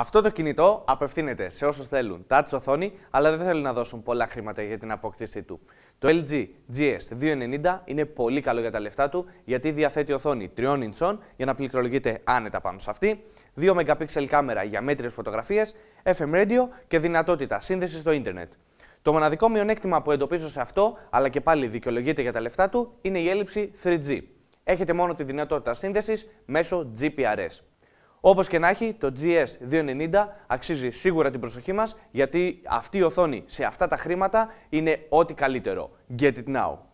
Αυτό το κινητό απευθύνεται σε όσους θέλουν touch οθόνη, αλλά δεν θέλουν να δώσουν πολλά χρήματα για την αποκτήσή του. Το LG GS290 είναι πολύ καλό για τα λεφτά του, γιατί διαθέτει οθόνη 3 ιντσών για να πληκτρολογείτε άνετα πάνω σε αυτή, 2 MP κάμερα για μέτριες φωτογραφίες, FM radio και δυνατότητα σύνδεσης στο ίντερνετ. Το μοναδικό μειονέκτημα που εντοπίζω σε αυτό, αλλά και πάλι δικαιολογείται για τα λεφτά του, είναι η έλλειψη 3G. Έχετε μόνο τη δυνατότητα σύνδεσης μέσω GPRS. Όπως και να έχει, το GS290 αξίζει σίγουρα την προσοχή μας, γιατί αυτή η οθόνη σε αυτά τα χρήματα είναι ό,τι καλύτερο. Get it now!